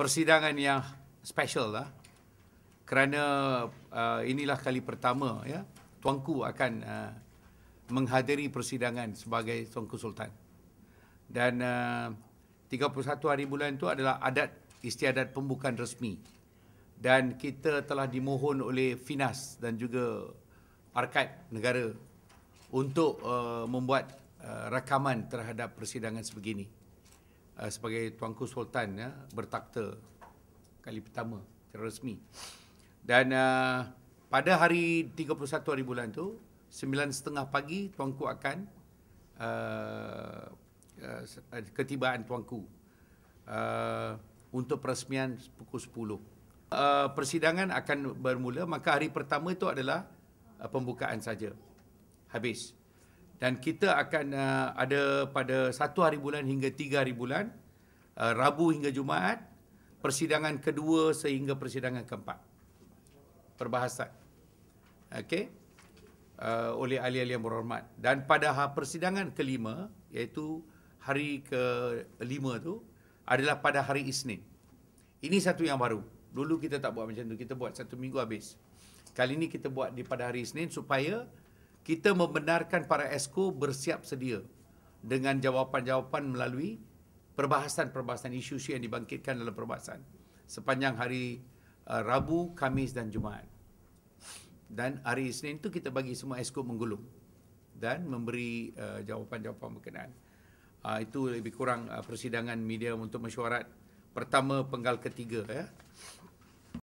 persidangan yang special lah kerana uh, inilah kali pertama ya tuanku akan uh, menghadiri persidangan sebagai tuanku sultan dan uh, 31 hari bulan itu adalah adat istiadat pembukaan resmi dan kita telah dimohon oleh finas dan juga arkad negara untuk uh, membuat uh, rakaman terhadap persidangan sebegini Eh, sebagai tuanku sultan ya bertakhta kali pertama secara resmi. Dan uh, pada hari 31 hari bulan tu 9.30 pagi tuanku akan uh, uh, ketibaan tuanku uh, untuk peresmian pukul 10. Uh, persidangan akan bermula maka hari pertama itu adalah uh, pembukaan saja. Habis dan kita akan uh, ada pada satu hari bulan hingga tiga hari bulan uh, Rabu hingga Jumaat persidangan kedua sehingga persidangan keempat perbahasan okey uh, oleh ahli-ahli yang berhormat dan pada ha, persidangan kelima iaitu hari kelima tu adalah pada hari Isnin ini satu yang baru dulu kita tak buat macam tu kita buat satu minggu habis kali ini kita buat di pada hari Isnin supaya kita membenarkan para esko bersiap sedia dengan jawapan-jawapan melalui perbahasan-perbahasan isu-isu yang dibangkitkan dalam perbahasan sepanjang hari uh, Rabu, Kamis dan Jumaat. Dan hari Isnin itu kita bagi semua esko menggulung dan memberi uh, jawapan-jawapan berkenaan. Uh, itu lebih kurang uh, persidangan media untuk mesyuarat pertama penggal ketiga ya.